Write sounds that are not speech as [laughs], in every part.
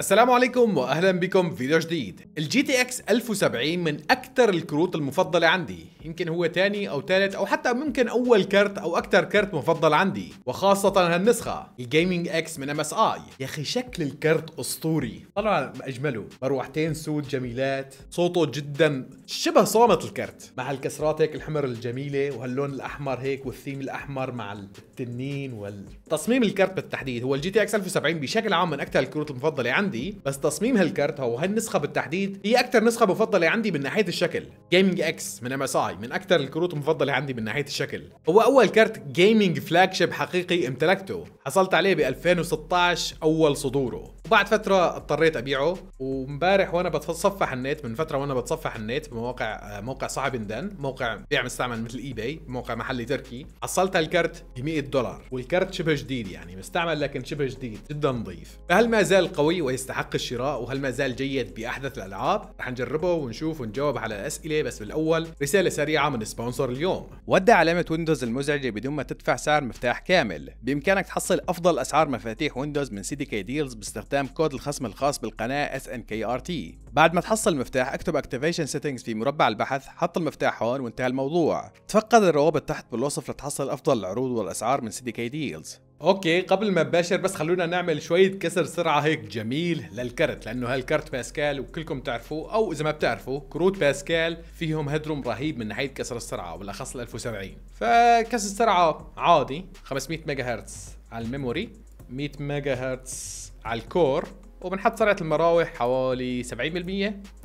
السلام عليكم واهلا بكم في فيديو جديد الجي تي اكس 1070 من اكثر الكروت المفضله عندي يمكن هو تاني او تالت او حتى ممكن اول كارت او اكتر كارت مفضل عندي وخاصة هالنسخة الجيمنج اكس من ام اس اي يا اخي شكل الكارت اسطوري طلع اجمله مروحتين سود جميلات صوته جدا شبه صامت الكارت مع الكسرات هيك الحمر الجميلة وهاللون الاحمر هيك والثيم الاحمر مع التنين وال تصميم الكارت بالتحديد هو الجي تي اكس 1070 بشكل عام من اكثر الكروت المفضلة عندي بس تصميم هالكرت او هالنسخة بالتحديد هي اكثر نسخة مفضلة عندي من ناحية الشكل جيمنج اكس من ام اس اي طيب. من اكثر الكروت المفضله عندي من ناحيه الشكل هو اول كرت جيمنج فلاج شيب حقيقي امتلكته حصلت عليه ب 2016 اول صدوره وبعد فتره اضطريت ابيعه ومبارح وانا بتصفح النت من فتره وانا بتصفح النت بمواقع موقع صعب دن موقع بيع مستعمل مثل اي باي موقع محلي تركي حصلت هالكرت ب 100 دولار والكرت شبه جديد يعني مستعمل لكن شبه جديد جدا نظيف فهل ما زال قوي ويستحق الشراء وهل ما زال جيد باحدث الالعاب رح نجربه ونشوف ونجاوب على الاسئله بس بالاول رساله سريعه من سبونسر اليوم ودع علامه ويندوز المزعجه بدون ما تدفع سعر مفتاح كامل بامكانك تحصل افضل اسعار مفاتيح ويندوز من سيدي كي ديلز باستخدام استخدام كود الخصم الخاص بالقناة SNKRT بعد ما تحصل المفتاح اكتب Activation Settings في مربع البحث حط المفتاح هون وانتهى الموضوع تفقد الروابط تحت بالوصف لتحصل افضل العروض والاسعار من CDK Deals اوكي قبل ما نباشر بس خلونا نعمل شويه كسر سرعه هيك جميل للكرت لانه هالكرت باسكال وكلكم تعرفوه او اذا ما بتعرفوا كروت باسكال فيهم هدروم رهيب من ناحيه كسر السرعه وبالأخص ال 1070 فكسر السرعه عادي 500 ميجا هرتز على الميموري 100 ميجا هرتز على الكور وبنحط سرعه المراوح حوالي 70%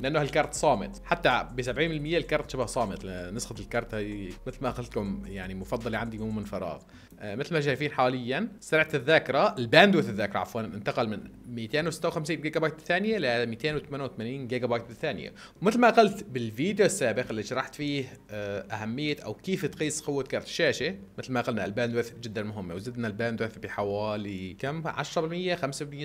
لانه هالكارت صامت حتى ب 70% الكارت شبه صامت نسخه الكارت هي مثل ما قلت لكم يعني مفضله عندي مو من فراغ آه، مثل ما شايفين حاليا سرعه الذاكره الباندوث الذاكره عفوا انتقل من 256 جيجا بايت بالثانيه ل 288 جيجا بايت بالثانيه ومثل ما قلت بالفيديو السابق اللي شرحت فيه آه، اهميه او كيف تقيس قوه كارت الشاشه مثل ما قلنا الباندوث جدا مهمه وزدنا الباندوث بحوالي كم 10% 5%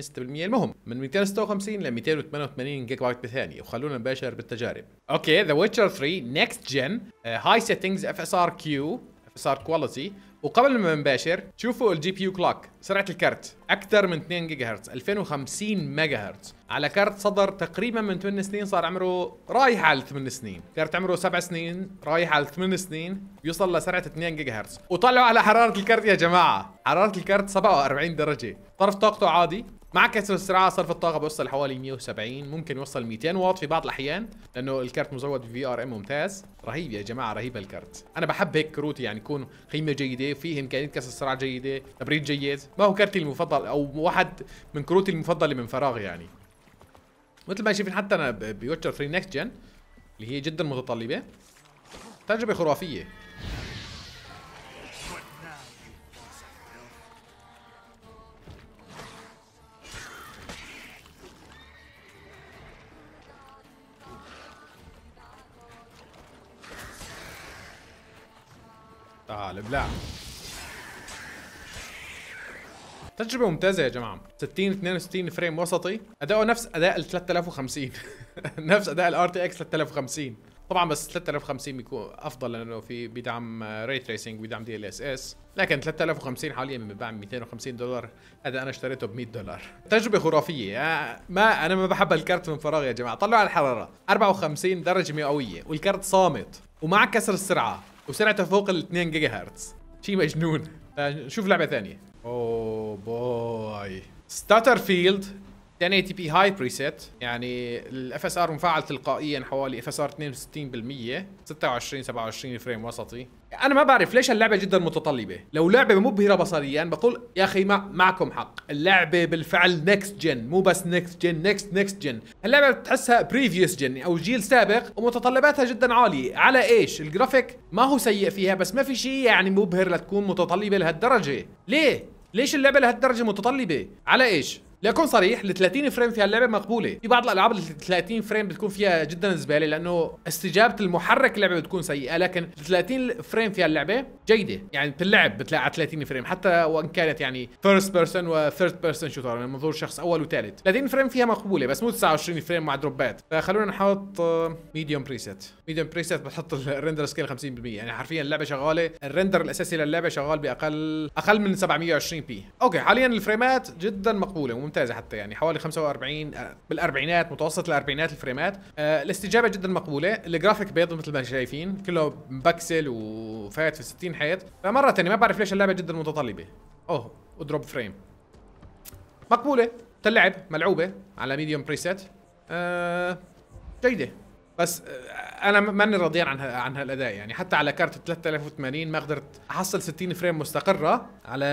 6% المهم من 256 ل 288 جيجا بايت بالثانيه وخلونا نباشر بالتجارب اوكي ذا ويتشر 3 نكست جن هاي سيتنجز اف اس ار كيو اف اس ار كواليتي وقبل ما نباشر شوفوا الجي بي يو كلوك سرعه الكرت اكثر من 2 جيجا هرتز 2050 ميجا هرتز على كارت صدر تقريبا من 8 سنين صار عمره رايح على 8 سنين كارت عمره 7 سنين رايح على 8 سنين بيوصل لسرعه 2 جيجا هرتز وطلعوا على حراره الكارت يا جماعه حراره الكارت 47 درجه طرف طاقته عادي مع كسر السرعه صرف الطاقه بيوصل حوالي 170 ممكن يوصل 200 واط في بعض الاحيان لانه الكارت مزود بفي ار ام ممتاز رهيب يا جماعه رهيب الكارت انا بحب هيك كروت يعني يكون قيمه جيده فيه امكانيه كسر السرعه جيده تبريد جيد ما هو كارتي المفضل المفضل او واحد من كروتي المفضله من فراغ يعني مثل ما شايفين حتى انا بيوتشر 3 نكست جن اللي هي جدا متطلبه تجربه خرافيه تعال بلع تجربة ممتازة يا جماعة 60 62 فريم وسطي أداؤه نفس أداء ال 3050 [laughs] نفس أداء ال RTX 3050 طبعا بس 3050 بيكون افضل لانه في بيدعم ري تريسنج بيدعم دي ال اس اس لكن 3050 حاليا بيتباع ب 250 دولار هذا انا اشتريته ب 100 دولار تجربه خرافيه آه، ما انا ما بحب الكارت من فراغ يا جماعه طلعوا على الحراره 54 درجه مئويه والكارت صامت ومع كسر السرعه وسرعته فوق ال 2 جيجا هرتز شيء مجنون نشوف آه، لعبه ثانيه Oh boy. Stutterfield 1080 بي هاي بريسيت يعني الاف اس ار مفعل تلقائيا حوالي اف اس ار 62% 26 27 فريم وسطي انا ما بعرف ليش هاللعبه جدا متطلبه لو لعبه مبهره بصريا بقول يا اخي ما معكم حق اللعبه بالفعل نكست جن مو بس نكست جن نكست نكست جن اللعبه بتحسها بريفيوس جن او جيل سابق ومتطلباتها جدا عاليه على ايش الجرافيك ما هو سيء فيها بس ما في شيء يعني مبهر لتكون متطلبه لهالدرجه ليه ليش اللعبه لهالدرجه متطلبه على ايش ليكون صريح ال 30 فريم في هاللعبه مقبوله في بعض الالعاب ال 30 فريم بتكون فيها جدا زباله لانه استجابه المحرك اللعبه بتكون سيئه لكن ال 30 فريم في هاللعبه جيده يعني بتلعب بتلاقي على 30 فريم حتى وان كانت يعني فيرست بيرسون وثيرد بيرسون شوتر من منظور شخص اول وثالث 30 فريم فيها مقبوله بس مو 29 فريم مع دروبات فخلونا نحط ميديوم بريسيت ميديوم بريسيت بتحط الريندر سكيل 50% يعني حرفيا اللعبه شغاله الريندر الاساسي للعبه شغال باقل اقل من 720 بي اوكي حاليا الفريمات جدا مقبوله ممتازه حتى يعني حوالي 45 آه، بالاربعينات متوسط الاربعينات الفريمات آه، الاستجابه جدا مقبوله الجرافيك بيض مثل ما شايفين كله مبكسل وفايت في 60 حيط فمره آه، ثانيه ما بعرف ليش اللعبه جدا متطلبه اوه ودروب فريم مقبوله تلعب ملعوبه على ميديوم بريسيت أه جيده بس انا ماني راضيان عن عن هالاداء يعني حتى على كارت 3080 ما قدرت احصل 60 فريم مستقره على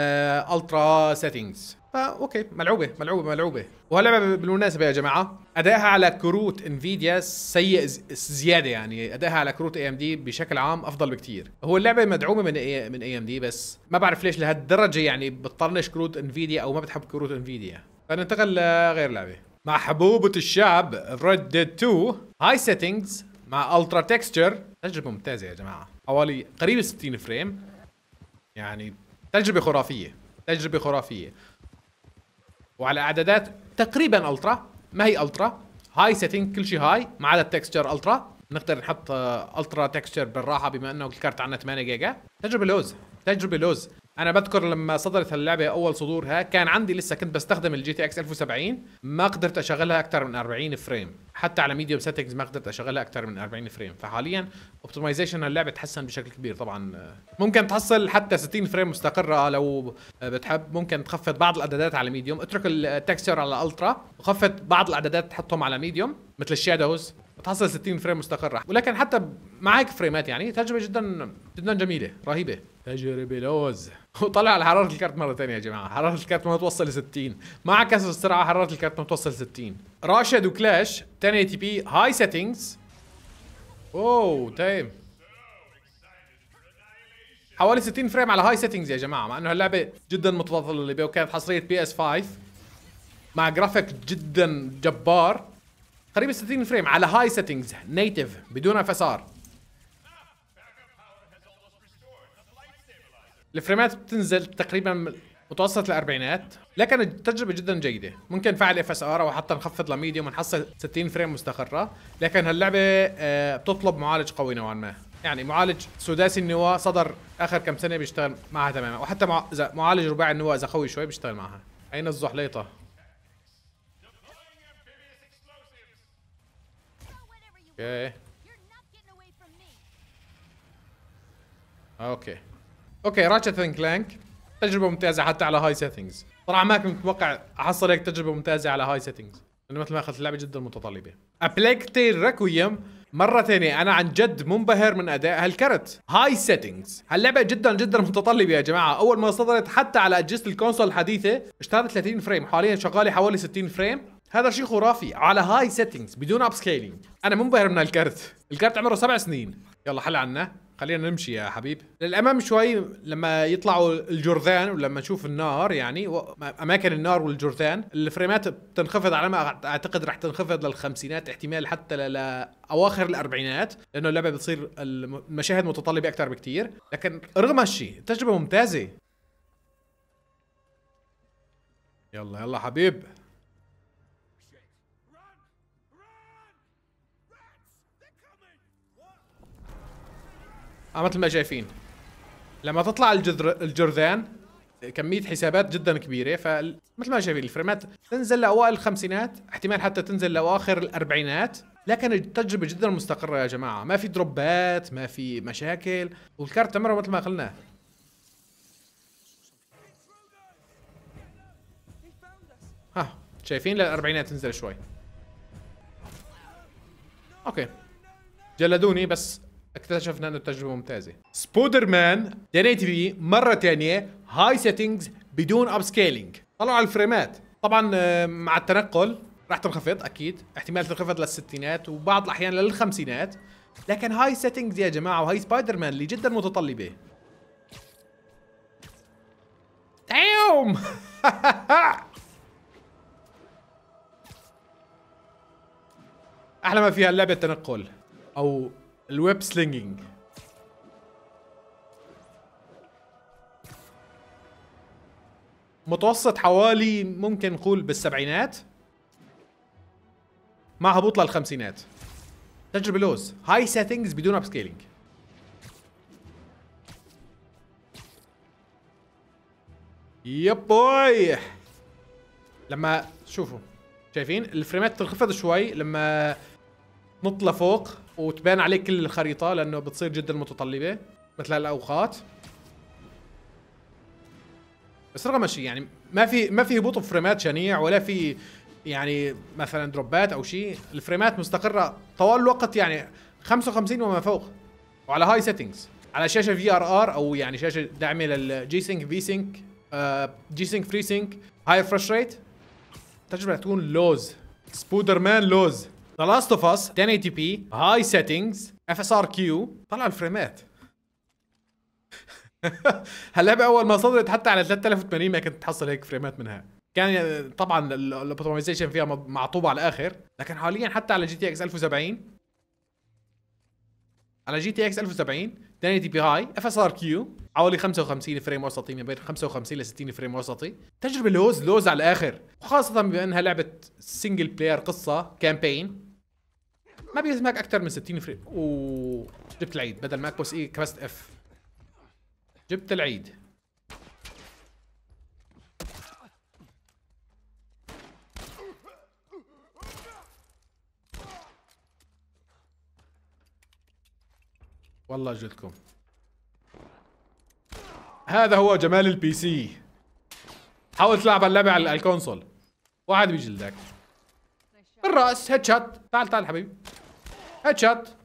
الترا سيتنجز آه، اوكي ملعوبه ملعوبه ملعوبه وهاللعبه بالمناسبه يا جماعه ادائها على كروت انفيديا سيء زياده يعني ادائها على كروت اي ام دي بشكل عام افضل بكثير هو اللعبه مدعومه من اي من اي ام دي بس ما بعرف ليش لهالدرجه يعني بتطنش كروت انفيديا او ما بتحب كروت انفيديا فننتقل لغير لعبه مع حبوبه الشعب ريد ديد 2 هاي سيتنجز مع الترا تكستشر تجربة ممتازة يا جماعة حوالي قريب 60 فريم يعني تجربة خرافية تجربة خرافية وعلى اعدادات تقريبا الترا ما هي الترا هاي سيتنج كل شيء هاي ما عدا التكستشر الترا نقدر نحط آه، الترا تكستشر بالراحه بما انه الكارت عندنا 8 جيجا تجربه لوز تجربه لوز انا بذكر لما صدرت اللعبه اول صدورها كان عندي لسه كنت بستخدم الجي تي اكس 1070 ما قدرت اشغلها اكثر من 40 فريم حتى على ميديوم سيتنجز ما قدرت اشغلها اكثر من 40 فريم فحاليا اوبتمايزيشن اللعبه تحسن بشكل كبير طبعا ممكن تحصل حتى 60 فريم مستقره لو بتحب ممكن تخفض بعض الاعدادات على ميديوم اترك التكستشر على الترا وخفض بعض الاعدادات تحطهم على ميديوم مثل الشادوز بتحصل 60 فريم مستقره ولكن حتى معاك فريمات يعني تجربه جدا جدا جميله رهيبه تجربه لوز [laughs] وطلع على حراره الكارت مره ثانيه يا جماعه حراره الكارت ما توصل ل 60 مع كسر السرعه حراره الكارت ما توصل ل 60 راشد وكلاش 1080 بي هاي سيتنجز اوه تايم حوالي 60 فريم على هاي سيتنجز يا جماعه مع انه هاللعبه جدا متطلبه وكانت حصريه بي اس 5 مع جرافيك جدا جبار قريب 60 فريم على هاي سيتنجز نيتف بدون اف اس ار الفريمات بتنزل تقريبا متوسط الاربعينات لكن التجربه جدا جيده ممكن نفعل اف اس ار او حتى نخفض لميديوم ونحصل 60 فريم مستقره لكن هاللعبه آه، بتطلب معالج قوي نوعا ما يعني معالج سداسي النواه صدر اخر كم سنه بيشتغل معها تماما وحتى مع... معالج رباعي النواه اذا قوي شوي بيشتغل معها اين الزحليطه اوكي اوكي اوكي راتشت اند كلانك تجربه ممتازه حتى على هاي سيتنجز صراحه ما كنت متوقع احصل هيك تجربه ممتازه على هاي سيتنجز لانه مثل ما اخذت اللعبه جدا متطلبه تير ريكويم مرة ثانية أنا عن جد منبهر من أداء هالكرت هاي سيتنجز هاللعبة جدا جدا متطلبة يا جماعة أول ما صدرت حتى على أجهزة الكونسول الحديثة اشتغلت 30 فريم حاليا شغالة حوالي 60 فريم هذا شيء خرافي على هاي سيتنجز بدون اب سكيلينج انا منبهر من الكرت الكرت عمره سبع سنين يلا حل عنا خلينا نمشي يا حبيب للامام شوي لما يطلعوا الجرذان ولما نشوف النار يعني اماكن النار والجرذان الفريمات بتنخفض على ما اعتقد رح تنخفض للخمسينات احتمال حتى لاواخر الاربعينات لانه اللعبه بتصير المشاهد متطلبه اكثر بكثير لكن رغم هالشيء تجربه ممتازه يلا يلا حبيب آه مثل ما شايفين لما تطلع الجذر الجرذان كمية حسابات جدا كبيرة فمثل ما شايفين الفريمات تنزل لأوائل الخمسينات احتمال حتى تنزل لأواخر الأربعينات لكن التجربة جدا مستقرة يا جماعة ما في دروبات ما في مشاكل والكارت تمره مثل ما قلنا ها شايفين للأربعينات تنزل شوي اوكي جلدوني بس اكتشفنا انه التجربه ممتازه سبودر مان تي في مره ثانيه هاي سيتنجز بدون اب سكيلينج طلعوا على الفريمات طبعا آه، مع التنقل راح تنخفض اكيد احتمال تنخفض للستينات وبعض الاحيان للخمسينات لكن هاي سيتنجز يا جماعه وهي سبايدر مان اللي جدا متطلبه دايم [laughs] احلى ما فيها اللعبه التنقل او الويب سلينجينج متوسط حوالي ممكن نقول بالسبعينات مع هبوط للخمسينات تجربة لوز هاي سيتنجز بدون اب سكيلينج يب بوي لما شوفوا شايفين الفريمات تنخفض شوي لما نط لفوق وتبان عليك كل الخريطة لأنه بتصير جدا متطلبة مثل هالأوقات بس رغم شيء يعني ما في ما في هبوط فريمات شنيع ولا في يعني مثلا دروبات او شيء الفريمات مستقره طوال الوقت يعني 55 وما فوق وعلى هاي سيتنجز على شاشه في ار ار او يعني شاشه داعمه للجي سينك في سينك جي سينك فري سينك هاي فريش ريت تجربه تكون لوز سبودر مان لوز ذا لاست اوف اس 1080 بي هاي سيتنجز اف اس ار كيو طلع الفريمات [laughs] هاللعبه اول ما صدرت حتى على 3080 ما كنت تحصل هيك فريمات منها كان آه، طبعا الاوبتمايزيشن فيها معطوبه على الاخر لكن حاليا حتى على جي تي اكس 1070 على جي تي اكس 1070 1080 بي هاي اف اس ار كيو حوالي 55 فريم وسطي ما بين 55 ل 60 فريم وسطي تجربه لوز لوز على الاخر وخاصه بانها لعبه سنجل بلاير قصه كامبين ما بيلزمك اكثر من 60 فريم اوه جبت العيد بدل ما اكبس اي كبست اف جبت العيد والله جدكم هذا هو جمال البي سي حاول تلعب اللعبة على الكونسول واحد بيجلدك بالراس هيد شوت تعال تعال حبيبي هيد شوت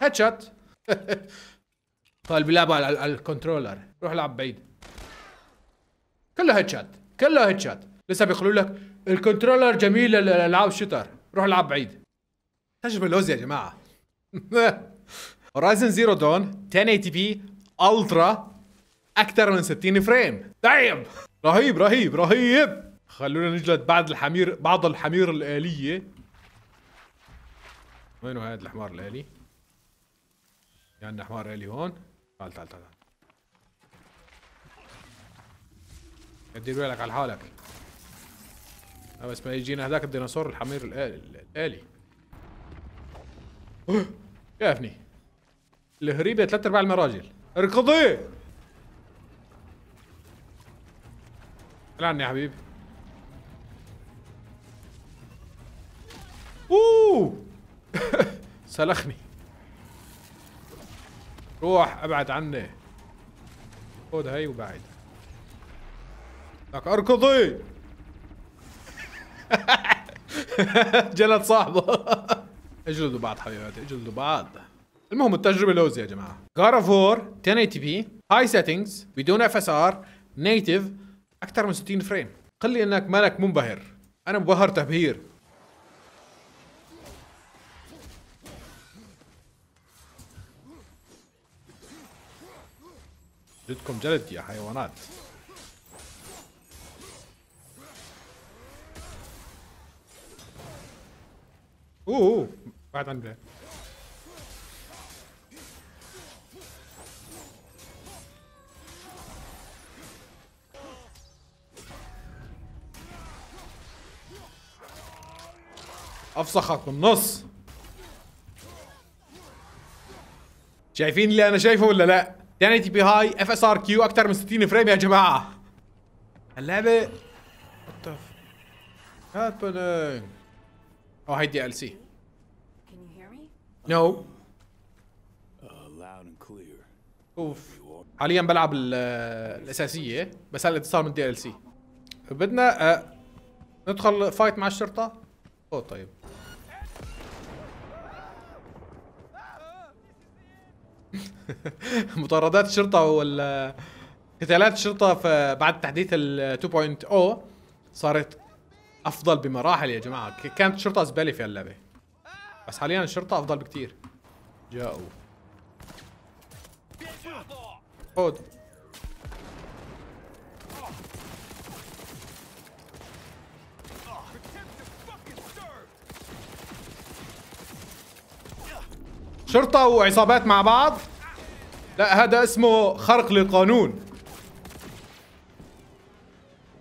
هيد شوت [laughs] طيب بيلعبوا على الكنترولر روح العب بعيد كله هيد شوت كله هيد شوت لسه بيقولوا لك الكنترولر جميل للالعاب الشوتر روح العب بعيد تجربه لوز يا جماعه هورايزن زيرو دون 1080 بي الترا اكثر من 60 فريم دايم طيب. رهيب رهيب رهيب خلونا نجلد بعض الحمير بعض الحمير الآلية وينو هاد الحمار الالي؟ عندنا حمار الي هون تعال تعال تعال دير بالك على حالك أه، بس ما يجينا هذاك الديناصور الحمير الالي أه، شافني الهريبه ثلاث ارباع المراجل اركضي العني يا حبيبي اوه [laughs] سلخني روح ابعد عني خد هي وبعد لك اركضي [laughs] جلد صاحبه [laughs] اجلدوا بعض حبيباتي اجلدوا بعض المهم التجربه لوز يا جماعه جار اوف وور 1080 بي هاي سيتنجز بدون اف اس ار نيتف اكثر من 60 فريم قل لي انك مالك منبهر انا مبهر تبهير جلدكم جلد يا حيوانات اوه, أوه. بعد عن بلاي افصخك بالنص شايفين اللي انا شايفه ولا لا 1080 بي هاي اف اس ار كيو اكثر من 60 فريم يا جماعه اللعبه وات هابينج او هاي دي ال سي نو uh, اوف حاليا بلعب الاساسيه بس هلا اتصال من دي ال سي بدنا آه، ندخل فايت مع الشرطه اوه طيب [laughs] مطاردات الشرطه وال قتالات الشرطه بعد تحديث ال 2.0 صارت افضل بمراحل يا جماعه كانت الشرطه زباله في اللعبه بس حاليا الشرطه افضل بكثير جاؤوا خود شرطة وعصابات مع بعض لا هذا اسمه خرق للقانون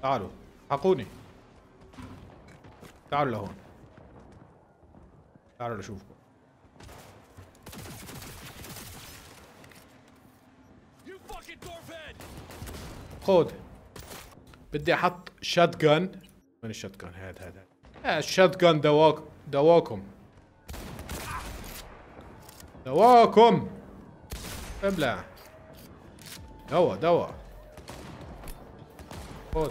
تعالوا حقوني تعالوا لهون تعالوا لشوفكم خود بدي احط شات جان وين الشات جان هاد هاد آه الشات جان دواك دواكم دواكم ابلع دوا دوا خذ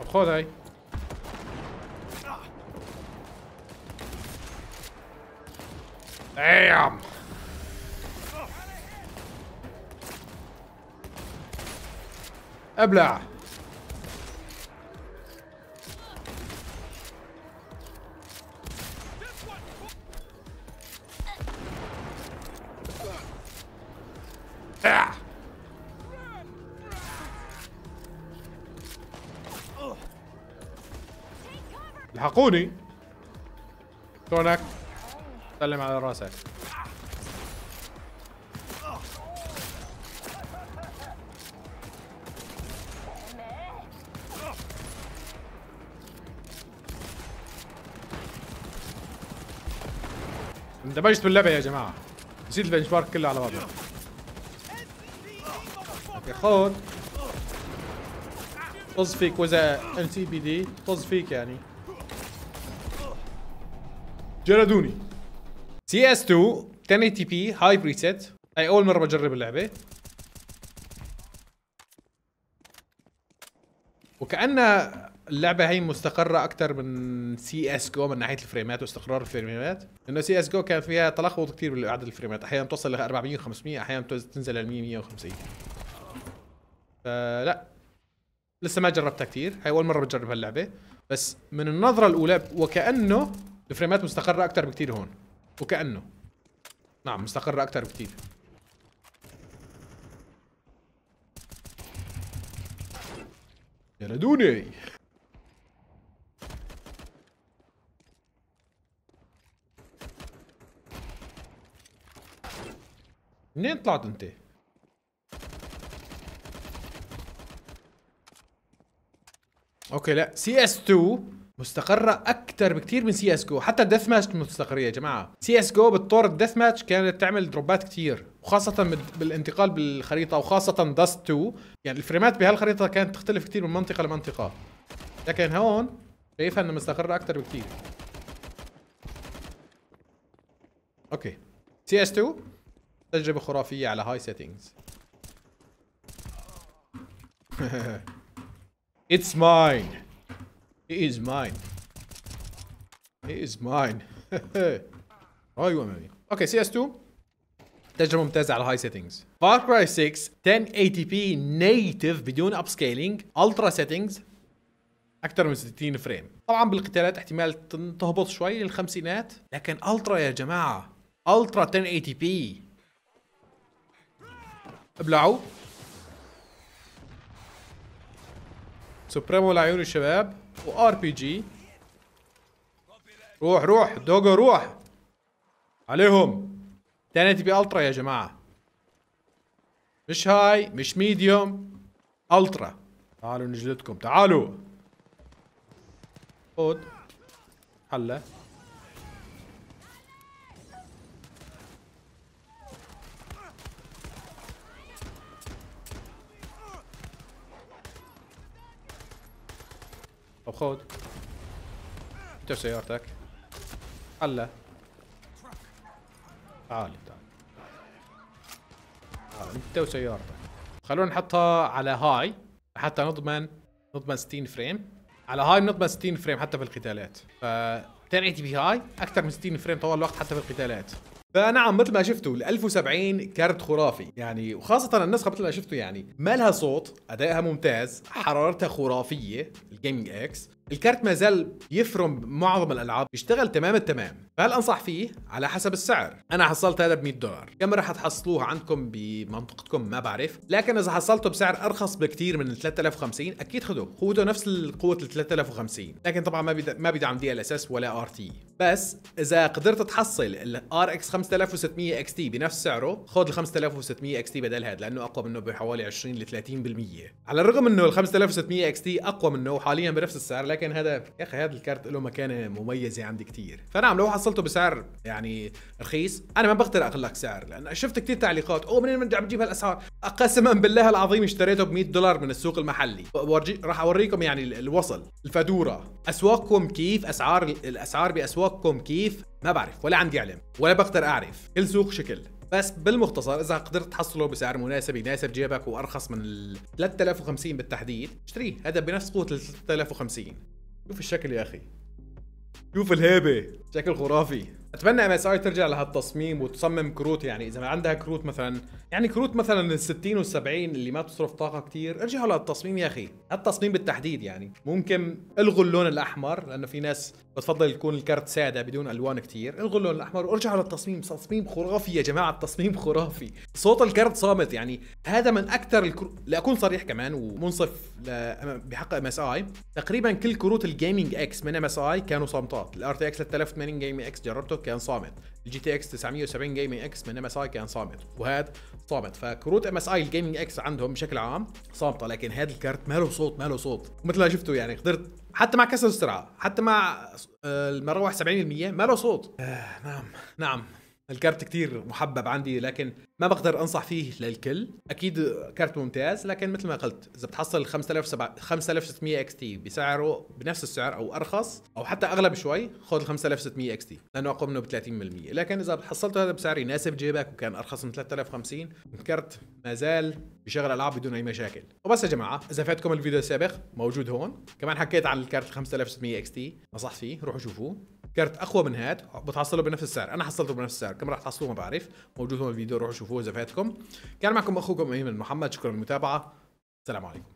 طب خذ هاي ايام ابلع Ah! لحقوني كونك سلم على راسك اندمجت باللعبه يا جماعه نسيت البنش بارك كله على بعضه يا خون طز فيك وذا ال تي بي دي طز فيك يعني جلدوني سي اس 2 1080 بي هاي بريسيت هاي اول مره بجرب اللعبه وكأن اللعبة هي مستقرة أكثر من سي اس جو من ناحية الفريمات واستقرار الفريمات، لأنه سي اس جو كان فيها تلخبط كثير بالعدد الفريمات، أحيانا توصل ل 400 500 أحيانا تنزل ل 100 150 فلا لسه ما جربتها كثير هاي اول مره بجرب هاللعبه بس من النظره الاولى وكانه الفريمات مستقره اكثر بكثير هون وكانه نعم مستقره اكثر بكثير لدوني منين طلعت انت؟ اوكي لا سي اس 2 مستقرة أكثر بكثير من سي اس جو، حتى الديث ماتش مستقرة يا جماعة، سي اس جو بالطور الديث ماتش كانت تعمل دروبات كثير، وخاصة بالانتقال بالخريطة وخاصة داست 2، يعني الفريمات بهالخريطة كانت تختلف كثير من منطقة لمنطقة. لكن هون شايفها انه مستقرة أكثر بكثير. اوكي. سي اس 2 تجربة خرافية على هاي سيتنجز. [laughs] It's mine. It is mine. It is mine. ايوه مامي. اوكي سي اس 2 تجربه ممتازه على هاي سيتنجز فار كراي 6 1080 بي نيتف بدون اب سكيلينج الترا سيتنجز اكثر من 60 فريم طبعا بالقتالات احتمال تهبط شوي للخمسينات لكن الترا يا جماعه الترا 1080 بي ابلعوا سوبريمو لعيون الشباب وار بي جي روح روح دوجو روح عليهم تاني تبي الترا يا جماعه مش هاي مش ميديوم الترا تعالوا نجلدكم تعالوا خود حله طب خود انت سيارتك هلا تعال تعال تعال انت وسيارتك خلونا نحطها على هاي حتى نضمن نضمن 60 فريم على هاي بنطبع 60 فريم حتى بالقتالات ف 1080 بي هاي اكثر من 60 فريم طوال الوقت حتى بالقتالات فنعم مثل ما شفتوا ال 1070 كارت خرافي يعني وخاصة النسخة مثل ما شفتوا يعني ما لها صوت أدائها ممتاز حرارتها خرافية الجيمنج اكس الكارت ما زال يفرم معظم الالعاب يشتغل تمام التمام فهل انصح فيه على حسب السعر انا حصلت هذا ب 100 دولار كم راح تحصلوه عندكم بمنطقتكم ما بعرف لكن اذا حصلته بسعر ارخص بكثير من 3050 اكيد خذوه قوته نفس قوه ال 3050 لكن طبعا ما بيدعم دي ال اس اس ولا ار تي بس اذا قدرت تحصل ال اكس 5600 اكس تي بنفس سعره خذ ال 5600 اكس تي بدل هذا لانه اقوى منه بحوالي 20 ل 30% على الرغم انه ال 5600 اكس تي اقوى منه وحاليا بنفس السعر لكن هذا يا اخي هذا الكارت له مكانه مميزه عندي كثير فنعم لو حصلته بسعر يعني رخيص انا ما بقدر اقول لك سعر لانه شفت كثير تعليقات او منين من عم تجيب هالاسعار قسما بالله العظيم اشتريته ب 100 دولار من السوق المحلي راح اوريكم يعني الوصل الفاتوره اسواقكم كيف اسعار الاسعار باسواق توقم كيف ما بعرف ولا عندي علم ولا بقدر اعرف كل سوق شكل بس بالمختصر اذا قدرت تحصله بسعر مناسب يناسب جيبك وارخص من ال 3050 بالتحديد اشتريه هذا بنفس قوه ال 3050 شوف الشكل يا اخي شوف الهيبه شكل خرافي اتمنى ام اس اي ترجع لهالتصميم وتصمم كروت يعني اذا ما عندها كروت مثلا يعني كروت مثلا ال 60 وال 70 اللي ما بتصرف طاقه كثير ارجعوا للتصميم يا اخي هالتصميم بالتحديد يعني ممكن الغوا اللون الاحمر لانه في ناس بتفضل يكون الكرت ساده بدون الوان كثير الغوا اللون الاحمر وارجعوا للتصميم تصميم خرافي يا جماعه التصميم خرافي صوت الكرت صامت يعني هذا من اكثر الكرو... لاكون صريح كمان ومنصف ل... بحق ام اس اي تقريبا كل كروت الجيمنج اكس من ام اس اي كانوا صامتات الار تي اكس 3080 جيمنج اكس جربته كان صامت الجي تي اكس 970 جيمنج اكس من ام اس اي كان صامت وهذا صامت فكروت ام اس اي الجيمنج اكس عندهم بشكل عام صامته لكن هذا الكارت ما له صوت ما له صوت مثل ما شفتوا يعني قدرت حتى مع كسر السرعه حتى مع المروح 70% ما له صوت آه نعم نعم الكارت كتير محبب عندي لكن ما بقدر انصح فيه للكل اكيد كارت ممتاز لكن مثل ما قلت اذا بتحصل 5600 اكس تي بسعره بنفس السعر او ارخص او حتى اغلب شوي خذ 5600 اكس تي لانه اقوى منه ب 30% لكن اذا حصلته هذا بسعر يناسب جيبك وكان ارخص من 3050 الكارت ما زال بشغل العاب بدون اي مشاكل وبس يا جماعه اذا فاتكم الفيديو السابق موجود هون كمان حكيت عن الكارت 5600 اكس تي نصحت فيه روحوا شوفوه كارت اقوى من هاد بتحصله بنفس السعر انا حصلته بنفس السعر كم راح تحصلوه ما بعرف موجود هون الفيديو روحوا شوفوه اذا فاتكم كان معكم اخوكم ايمن محمد شكرا للمتابعه السلام عليكم